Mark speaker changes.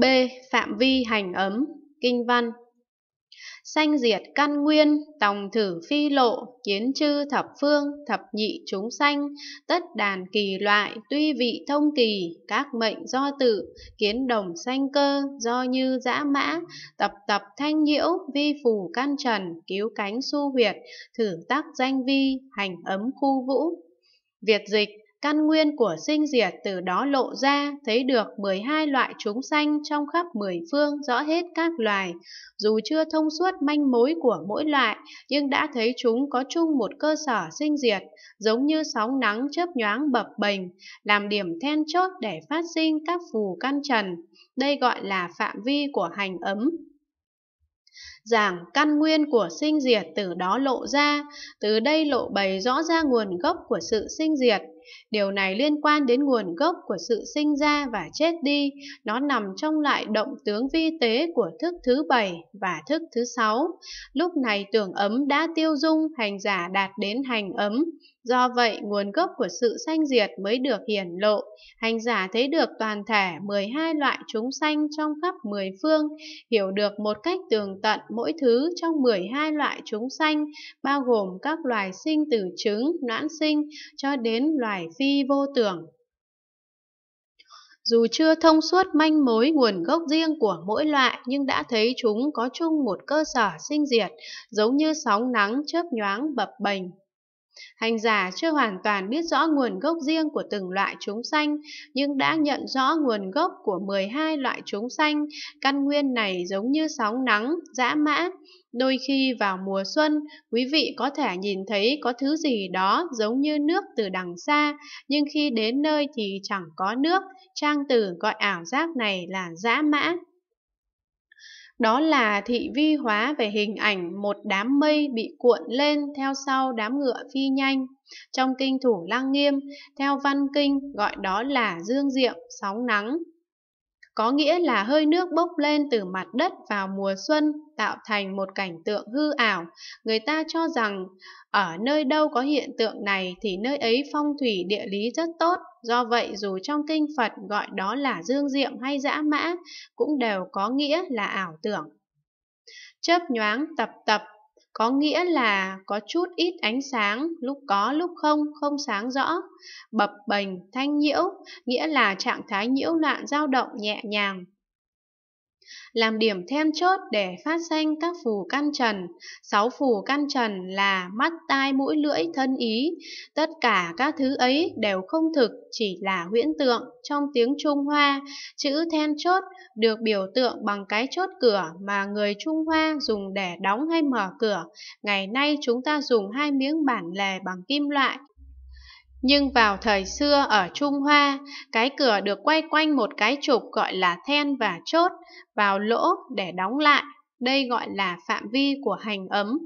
Speaker 1: B. Phạm vi hành ấm Kinh văn Sanh diệt căn nguyên, tòng thử phi lộ, kiến chư thập phương, thập nhị chúng sanh, tất đàn kỳ loại, tuy vị thông kỳ, các mệnh do tự, kiến đồng sanh cơ, do như dã mã, tập tập thanh nhiễu, vi phù căn trần, cứu cánh su huyệt, thử tác danh vi, hành ấm khu vũ. Việt dịch Căn nguyên của sinh diệt từ đó lộ ra, thấy được 12 loại chúng sanh trong khắp mười phương rõ hết các loài. Dù chưa thông suốt manh mối của mỗi loại, nhưng đã thấy chúng có chung một cơ sở sinh diệt, giống như sóng nắng chớp nhoáng bập bềnh, làm điểm then chốt để phát sinh các phù căn trần. Đây gọi là phạm vi của hành ấm giảng căn nguyên của sinh diệt từ đó lộ ra, từ đây lộ bày rõ ra nguồn gốc của sự sinh diệt, Điều này liên quan đến nguồn gốc của sự sinh ra và chết đi, nó nằm trong lại động tướng vi tế của thức thứ bảy và thức thứ sáu. Lúc này tưởng ấm đã tiêu dung, hành giả đạt đến hành ấm. Do vậy, nguồn gốc của sự sanh diệt mới được hiển lộ. Hành giả thấy được toàn thể 12 loại chúng sanh trong khắp mười phương, hiểu được một cách tường tận mỗi thứ trong 12 loại chúng sanh, bao gồm các loài sinh từ trứng, noãn sinh, cho đến loài phải phi vô tưởng. Dù chưa thông suốt manh mối nguồn gốc riêng của mỗi loại nhưng đã thấy chúng có chung một cơ sở sinh diệt, giống như sóng nắng chớp nhoáng bập bềnh Hành giả chưa hoàn toàn biết rõ nguồn gốc riêng của từng loại chúng sanh, nhưng đã nhận rõ nguồn gốc của 12 loại chúng sanh, căn nguyên này giống như sóng nắng, dã mã. Đôi khi vào mùa xuân, quý vị có thể nhìn thấy có thứ gì đó giống như nước từ đằng xa, nhưng khi đến nơi thì chẳng có nước, trang tử gọi ảo giác này là dã mã đó là thị vi hóa về hình ảnh một đám mây bị cuộn lên theo sau đám ngựa phi nhanh. Trong kinh thủ lăng nghiêm, theo văn kinh gọi đó là dương diệm, sóng nắng có nghĩa là hơi nước bốc lên từ mặt đất vào mùa xuân tạo thành một cảnh tượng hư ảo. Người ta cho rằng ở nơi đâu có hiện tượng này thì nơi ấy phong thủy địa lý rất tốt, do vậy dù trong kinh Phật gọi đó là dương diệm hay dã mã cũng đều có nghĩa là ảo tưởng. chấp nhoáng tập tập có nghĩa là có chút ít ánh sáng, lúc có lúc không, không sáng rõ, bập bềnh, thanh nhiễu, nghĩa là trạng thái nhiễu loạn dao động nhẹ nhàng, làm điểm then chốt để phát sanh các phù căn trần, sáu phù căn trần là mắt, tai, mũi, lưỡi, thân ý. Tất cả các thứ ấy đều không thực, chỉ là huyễn tượng. Trong tiếng Trung Hoa, chữ then chốt được biểu tượng bằng cái chốt cửa mà người Trung Hoa dùng để đóng hay mở cửa. Ngày nay chúng ta dùng hai miếng bản lề bằng kim loại nhưng vào thời xưa ở Trung Hoa, cái cửa được quay quanh một cái trục gọi là then và chốt vào lỗ để đóng lại, đây gọi là phạm vi của hành ấm.